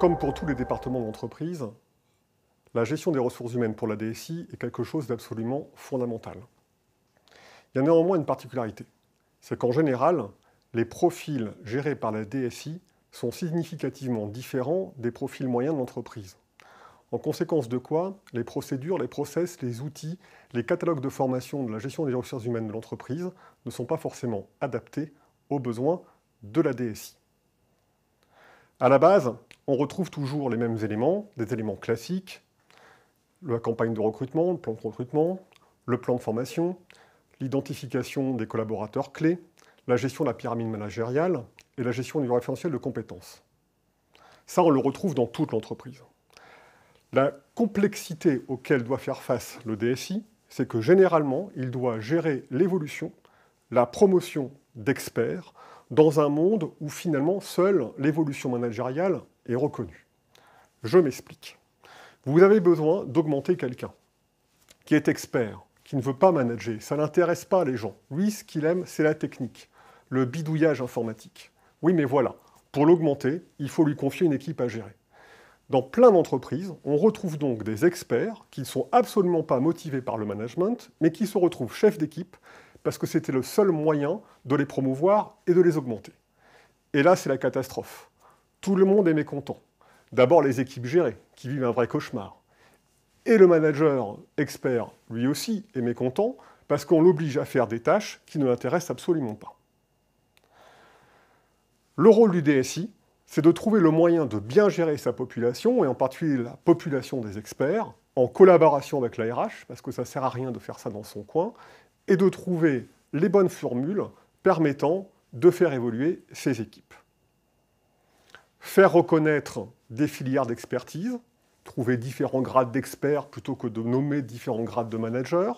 Comme pour tous les départements de l'entreprise, la gestion des ressources humaines pour la DSI est quelque chose d'absolument fondamental. Il y a néanmoins une particularité, c'est qu'en général, les profils gérés par la DSI sont significativement différents des profils moyens de l'entreprise. En conséquence de quoi, les procédures, les process, les outils, les catalogues de formation de la gestion des ressources humaines de l'entreprise ne sont pas forcément adaptés aux besoins de la DSI. À la base, on retrouve toujours les mêmes éléments, des éléments classiques, la campagne de recrutement, le plan de recrutement, le plan de formation, l'identification des collaborateurs clés, la gestion de la pyramide managériale et la gestion du référentiel de compétences. Ça, on le retrouve dans toute l'entreprise. La complexité auquel doit faire face le DSI, c'est que généralement, il doit gérer l'évolution, la promotion d'experts dans un monde où finalement seule l'évolution managériale et reconnu. Je m'explique. Vous avez besoin d'augmenter quelqu'un qui est expert, qui ne veut pas manager, ça n'intéresse pas les gens. Lui, ce qu'il aime, c'est la technique, le bidouillage informatique. Oui, mais voilà, pour l'augmenter, il faut lui confier une équipe à gérer. Dans plein d'entreprises, on retrouve donc des experts qui ne sont absolument pas motivés par le management, mais qui se retrouvent chefs d'équipe parce que c'était le seul moyen de les promouvoir et de les augmenter. Et là, c'est la catastrophe. Tout le monde est mécontent. D'abord les équipes gérées, qui vivent un vrai cauchemar. Et le manager expert, lui aussi, est mécontent parce qu'on l'oblige à faire des tâches qui ne l'intéressent absolument pas. Le rôle du DSI, c'est de trouver le moyen de bien gérer sa population, et en particulier la population des experts, en collaboration avec la RH, parce que ça ne sert à rien de faire ça dans son coin, et de trouver les bonnes formules permettant de faire évoluer ses équipes faire reconnaître des filières d'expertise, trouver différents grades d'experts plutôt que de nommer différents grades de managers,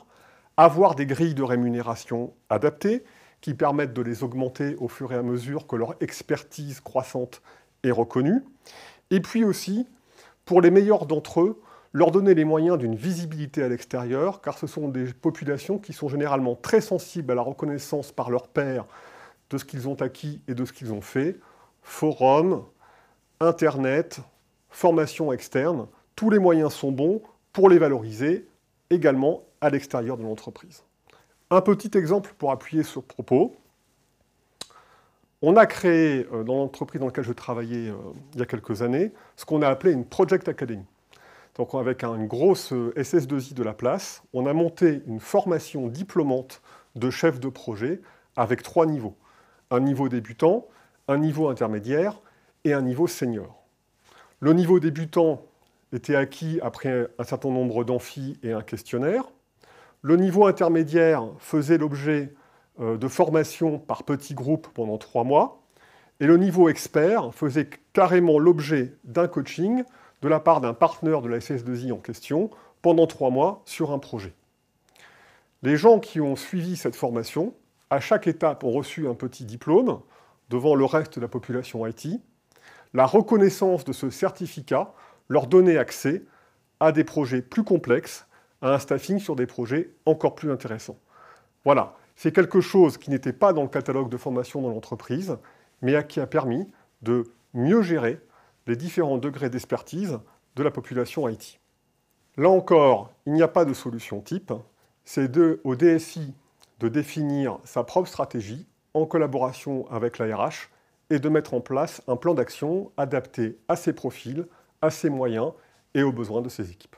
avoir des grilles de rémunération adaptées qui permettent de les augmenter au fur et à mesure que leur expertise croissante est reconnue, et puis aussi, pour les meilleurs d'entre eux, leur donner les moyens d'une visibilité à l'extérieur, car ce sont des populations qui sont généralement très sensibles à la reconnaissance par leurs pairs de ce qu'ils ont acquis et de ce qu'ils ont fait. Forum... Internet, formation externe, tous les moyens sont bons pour les valoriser également à l'extérieur de l'entreprise. Un petit exemple pour appuyer ce propos. On a créé euh, dans l'entreprise dans laquelle je travaillais euh, il y a quelques années ce qu'on a appelé une Project Academy. Donc avec un grosse euh, SS2I de la place, on a monté une formation diplômante de chef de projet avec trois niveaux. Un niveau débutant, un niveau intermédiaire et un niveau senior. Le niveau débutant était acquis après un certain nombre d'amphis et un questionnaire. Le niveau intermédiaire faisait l'objet euh, de formations par petits groupes pendant trois mois. Et le niveau expert faisait carrément l'objet d'un coaching de la part d'un partenaire de la SS2I en question pendant trois mois sur un projet. Les gens qui ont suivi cette formation, à chaque étape, ont reçu un petit diplôme devant le reste de la population IT la reconnaissance de ce certificat leur donnait accès à des projets plus complexes, à un staffing sur des projets encore plus intéressants. Voilà, c'est quelque chose qui n'était pas dans le catalogue de formation dans l'entreprise, mais qui a permis de mieux gérer les différents degrés d'expertise de la population IT. Là encore, il n'y a pas de solution type, c'est au DSI de définir sa propre stratégie en collaboration avec la RH et de mettre en place un plan d'action adapté à ses profils, à ses moyens et aux besoins de ses équipes.